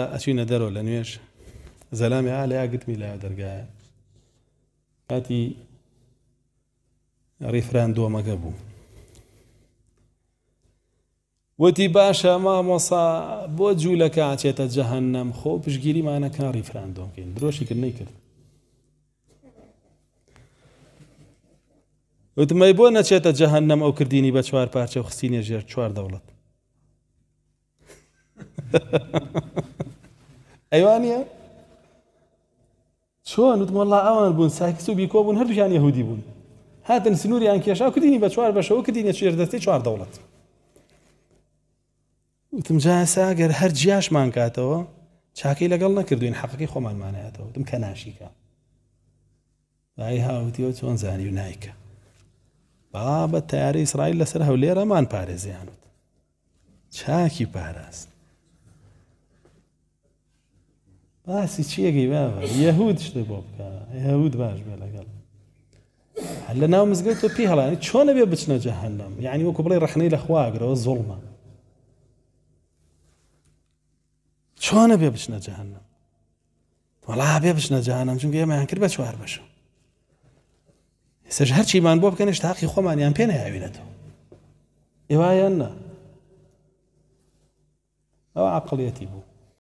ئەچینە دەرۆ لە نوێش زەلامی ئا لە یاگتمی لە دەرگایە کاتی ڕیفران دۆمەگە بوو وتی باشە مامۆسا بۆ جوولەکە ئاچێتە جەهنەم خۆ پشگیریمانەکە ڕیفران دۆکەین درۆشی کرد نەیکرد وتمەی بۆ نەچێتە جەهنەم ئەو کردینی بە چوار پارچە و خستینێ ژێر چوار دەوڵەت ئەیوانە چۆن وتمەڵا ئەوان بوون ساکس و بیکۆ بوون هەردووشان یهودی بوون هاتن سنووریان کێشا کردینی بە چوار بەشەوە کردینە چێردەستی چوار دەوڵەت وتمجا ساگەر هەر جیاشمان کاتەوە چاکەی لەگەڵ نەکردوین حەقی خۆمانمانایەتەوە وتم کە ناشیکە لای هاوتیەوە چۆن زانی و نایکە با بە تیاری ئیسرائیل لەسەر هەولێرەمان پارێزیانوت چاکی پاراست باسی چیەکی باوە یەهود شتە بۆ بکە یەهود باش بێ لەگەڵ لە ناو مزگەوت تۆ پێ هەڵانی چۆنە بێ بچنە جەهنم یعنی وەکو بڵێ ڕخنەی لە خواگرەوە زڵمە چۆنە بێ بچنە جەهنم وەڵا بێ بچنە جانم چونکە ئێمەیان کرد بە چوار بەشە سەر هەرچیمان بۆ بکەن شتاقی خۆمانیان پێ نەیاوێنێتەوە ئێوایان نە ئەو عقلەتی بوو